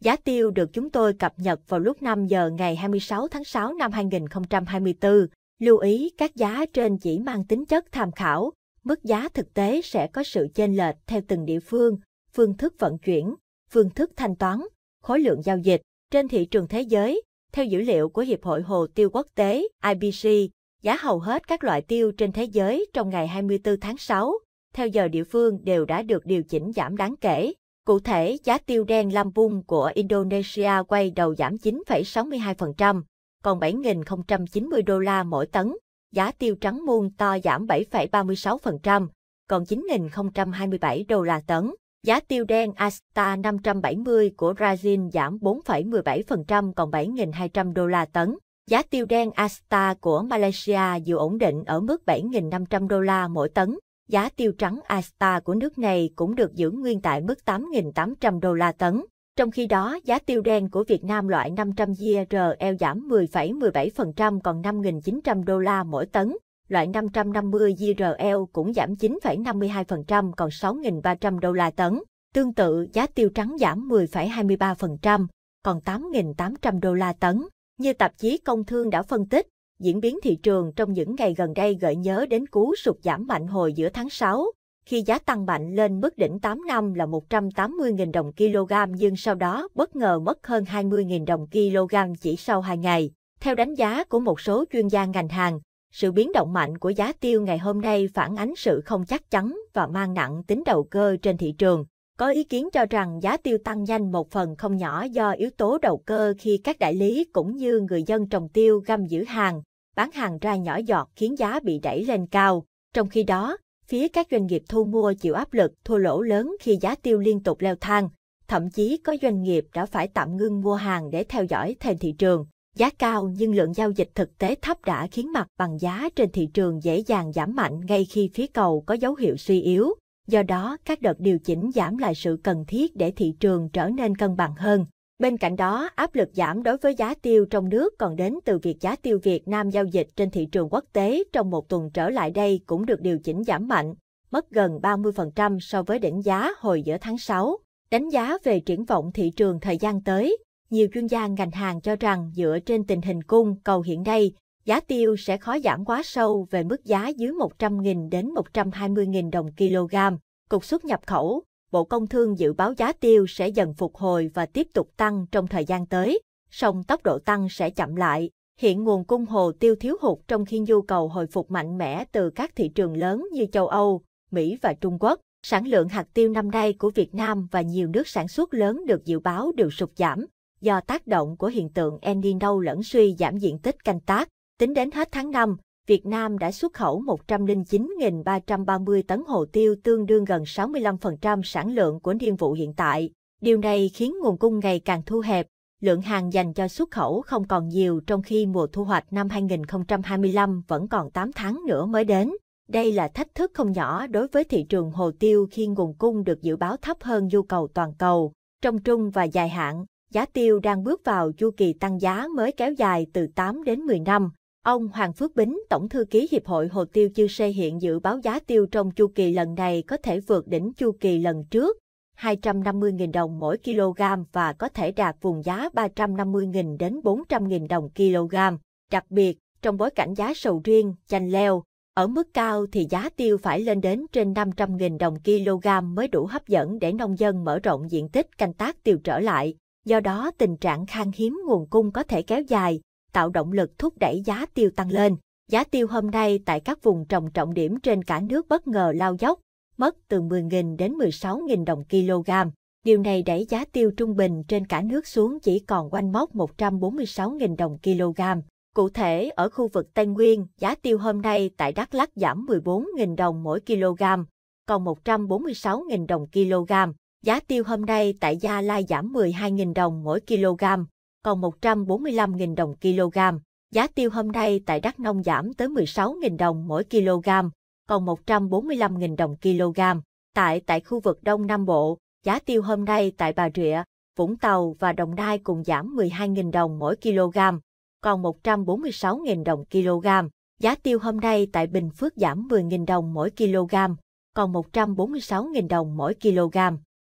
Giá tiêu được chúng tôi cập nhật vào lúc 5 giờ ngày 26 tháng 6 năm 2024. Lưu ý các giá trên chỉ mang tính chất tham khảo, mức giá thực tế sẽ có sự chênh lệch theo từng địa phương, phương thức vận chuyển, phương thức thanh toán, khối lượng giao dịch. Trên thị trường thế giới, theo dữ liệu của Hiệp hội Hồ tiêu Quốc tế IBC, giá hầu hết các loại tiêu trên thế giới trong ngày 24 tháng 6, theo giờ địa phương đều đã được điều chỉnh giảm đáng kể. Cụ thể, giá tiêu đen Lampung của Indonesia quay đầu giảm 9,62%, còn 7.090 đô la mỗi tấn. Giá tiêu trắng muôn to giảm 7,36%, còn 9.027 đô la tấn. Giá tiêu đen Asta 570 của Brazil giảm 4,17% còn 7.200 đô la tấn. Giá tiêu đen Asta của Malaysia dù ổn định ở mức 7.500 đô la mỗi tấn, giá tiêu trắng Asta của nước này cũng được giữ nguyên tại mức 8.800 đô la tấn. Trong khi đó, giá tiêu đen của Việt Nam loại 500 GRL giảm 10,17% còn 5.900 đô la mỗi tấn, loại 550 GRL cũng giảm 9,52% còn 6.300 đô la tấn. Tương tự, giá tiêu trắng giảm 10,23%, còn 8.800 đô la tấn. Như tạp chí Công Thương đã phân tích, diễn biến thị trường trong những ngày gần đây gợi nhớ đến cú sụt giảm mạnh hồi giữa tháng 6, khi giá tăng mạnh lên mức đỉnh 8 năm là 180.000 đồng kg nhưng sau đó bất ngờ mất hơn 20.000 đồng kg chỉ sau 2 ngày. Theo đánh giá của một số chuyên gia ngành hàng, sự biến động mạnh của giá tiêu ngày hôm nay phản ánh sự không chắc chắn và mang nặng tính đầu cơ trên thị trường. Có ý kiến cho rằng giá tiêu tăng nhanh một phần không nhỏ do yếu tố đầu cơ khi các đại lý cũng như người dân trồng tiêu găm giữ hàng, bán hàng ra nhỏ giọt khiến giá bị đẩy lên cao. Trong khi đó, phía các doanh nghiệp thu mua chịu áp lực thua lỗ lớn khi giá tiêu liên tục leo thang. Thậm chí có doanh nghiệp đã phải tạm ngưng mua hàng để theo dõi thêm thị trường. Giá cao nhưng lượng giao dịch thực tế thấp đã khiến mặt bằng giá trên thị trường dễ dàng giảm mạnh ngay khi phía cầu có dấu hiệu suy yếu. Do đó, các đợt điều chỉnh giảm lại sự cần thiết để thị trường trở nên cân bằng hơn. Bên cạnh đó, áp lực giảm đối với giá tiêu trong nước còn đến từ việc giá tiêu Việt Nam giao dịch trên thị trường quốc tế trong một tuần trở lại đây cũng được điều chỉnh giảm mạnh, mất gần 30% so với đỉnh giá hồi giữa tháng 6. Đánh giá về triển vọng thị trường thời gian tới, nhiều chuyên gia ngành hàng cho rằng dựa trên tình hình cung cầu hiện nay, giá tiêu sẽ khó giảm quá sâu về mức giá dưới 100.000 đến 120.000 đồng kg. Cục xuất nhập khẩu Bộ Công Thương dự báo giá tiêu sẽ dần phục hồi và tiếp tục tăng trong thời gian tới, song tốc độ tăng sẽ chậm lại. Hiện nguồn cung hồ tiêu thiếu hụt trong khi nhu cầu hồi phục mạnh mẽ từ các thị trường lớn như châu Âu, Mỹ và Trung Quốc. Sản lượng hạt tiêu năm nay của Việt Nam và nhiều nước sản xuất lớn được dự báo đều sụt giảm do tác động của hiện tượng El Nino lẫn suy giảm diện tích canh tác. Tính đến hết tháng 5, Việt Nam đã xuất khẩu 109.330 tấn hồ tiêu tương đương gần 65% sản lượng của niên vụ hiện tại. Điều này khiến nguồn cung ngày càng thu hẹp, lượng hàng dành cho xuất khẩu không còn nhiều trong khi mùa thu hoạch năm 2025 vẫn còn 8 tháng nữa mới đến. Đây là thách thức không nhỏ đối với thị trường hồ tiêu khi nguồn cung được dự báo thấp hơn nhu cầu toàn cầu. Trong trung và dài hạn, giá tiêu đang bước vào chu kỳ tăng giá mới kéo dài từ 8 đến 10 năm. Ông Hoàng Phước Bính, Tổng thư ký Hiệp hội Hồ tiêu Chư Sê hiện dự báo giá tiêu trong chu kỳ lần này có thể vượt đỉnh chu kỳ lần trước, 250.000 đồng mỗi kg và có thể đạt vùng giá 350.000 đến 400.000 đồng kg. Đặc biệt, trong bối cảnh giá sầu riêng, chanh leo, ở mức cao thì giá tiêu phải lên đến trên 500.000 đồng kg mới đủ hấp dẫn để nông dân mở rộng diện tích canh tác tiêu trở lại. Do đó tình trạng khan hiếm nguồn cung có thể kéo dài, tạo động lực thúc đẩy giá tiêu tăng lên. Giá tiêu hôm nay tại các vùng trồng trọng điểm trên cả nước bất ngờ lao dốc, mất từ 10.000 đến 16.000 đồng kg. Điều này đẩy giá tiêu trung bình trên cả nước xuống chỉ còn quanh mốc 146.000 đồng kg. Cụ thể, ở khu vực Tây Nguyên, giá tiêu hôm nay tại Đắk Lắk giảm 14.000 đồng mỗi kg, còn 146.000 đồng kg. Giá tiêu hôm nay tại Gia Lai giảm 12.000 đồng mỗi kg, còn 145.000 đồng kg. Giá tiêu hôm nay tại Đắk Nông giảm tới 16.000 đồng mỗi kg, còn 145.000 đồng kg. Tại tại khu vực Đông Nam Bộ, giá tiêu hôm nay tại Bà Rịa, Vũng Tàu và Đồng Nai cùng giảm 12.000 đồng mỗi kg, còn 146.000 đồng kg. Giá tiêu hôm nay tại Bình Phước giảm 10.000 đồng mỗi kg, còn 146.000 đồng mỗi kg.